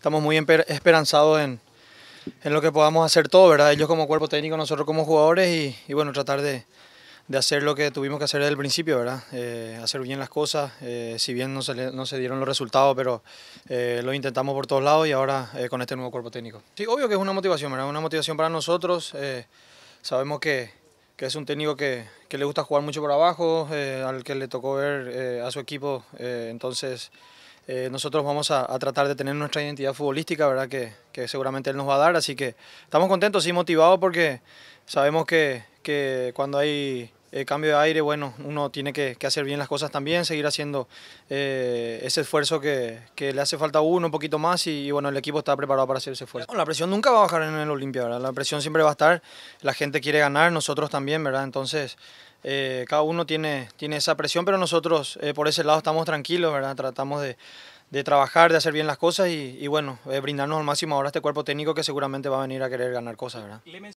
Estamos muy esperanzados en, en, lo que podamos hacer todo, ¿verdad? Ellos como cuerpo técnico, nosotros como jugadores y, bueno, tratar de, de, hacer lo que tuvimos que hacer desde el principio, ¿verdad? Eh, hacer bien las cosas, eh, si bien no se, no se, dieron los resultados, pero eh, lo intentamos por todos lados y ahora con este nuevo cuerpo técnico. Sí, obvio que es una motivación, ¿verdad? Una motivación para nosotros. sabemos que, que, es un técnico que, que, le gusta jugar mucho por abajo, al que le tocó ver a su equipo, entonces... Eh, nosotros vamos a, tratar de tener nuestra identidad futbolística, ¿verdad? Que, seguramente él nos va a dar, así que estamos contentos y motivados porque sabemos que, que cuando hay eh, cambio de aire, bueno, uno tiene que, hacer bien las cosas también, seguir haciendo eh, ese esfuerzo que, le hace falta a uno un poquito más y, bueno, el equipo está preparado para hacer ese esfuerzo. la presión nunca va a bajar en el Olimpia, ¿verdad? La presión siempre va a estar, la gente quiere ganar, nosotros también, ¿verdad? Entonces... Eh, cada uno tiene, tiene esa presión, pero nosotros eh, por ese lado estamos tranquilos, ¿verdad? Tratamos de, de trabajar, de hacer bien las cosas y, bueno, eh, brindarnos al máximo ahora este cuerpo técnico que seguramente va a venir a querer ganar cosas, ¿verdad?